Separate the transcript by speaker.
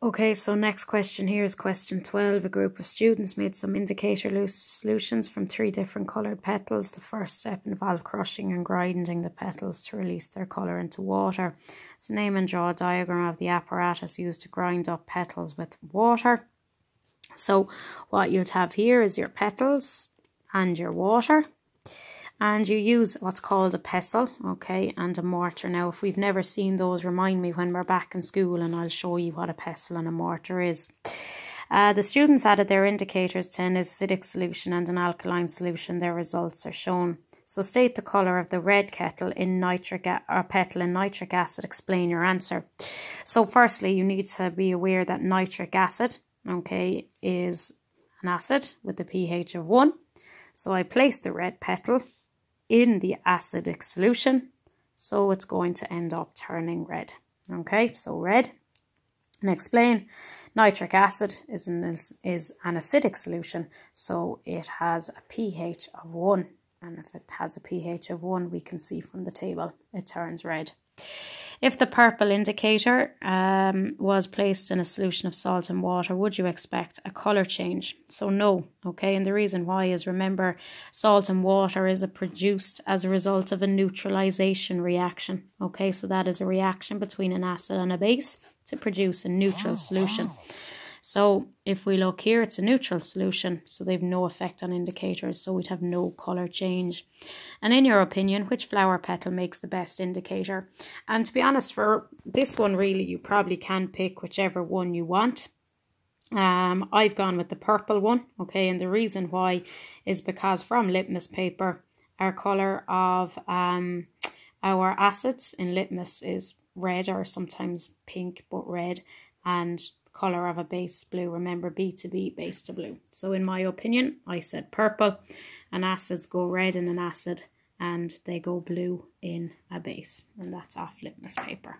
Speaker 1: Okay, so next question here is question 12. A group of students made some indicator loose solutions from three different coloured petals. The first step involved crushing and grinding the petals to release their colour into water. So name and draw a diagram of the apparatus used to grind up petals with water. So what you'd have here is your petals and your water and you use what's called a pestle, okay, and a mortar. Now, if we've never seen those, remind me when we're back in school and I'll show you what a pestle and a mortar is. Uh, the students added their indicators to an acidic solution and an alkaline solution. Their results are shown. So state the colour of the red kettle in nitric or petal in nitric acid. Explain your answer. So firstly, you need to be aware that nitric acid, okay, is an acid with a pH of 1. So I place the red petal in the acidic solution. So it's going to end up turning red. Okay, so red. And explain, nitric acid is an, is an acidic solution, so it has a pH of 1. And if it has a pH of 1, we can see from the table, it turns red. If the purple indicator um, was placed in a solution of salt and water, would you expect a color change? So, no. Okay, and the reason why is remember, salt and water is produced as a result of a neutralization reaction. Okay, so that is a reaction between an acid and a base to produce a neutral oh, solution. So if we look here, it's a neutral solution, so they've no effect on indicators, so we'd have no colour change. And in your opinion, which flower petal makes the best indicator? And to be honest, for this one really, you probably can pick whichever one you want. Um, I've gone with the purple one, okay, and the reason why is because from litmus paper, our colour of um, our acids in litmus is red or sometimes pink, but red. And color of a base blue. Remember B to B, base to blue. So in my opinion, I said purple and acids go red in an acid and they go blue in a base. And that's off litmus paper.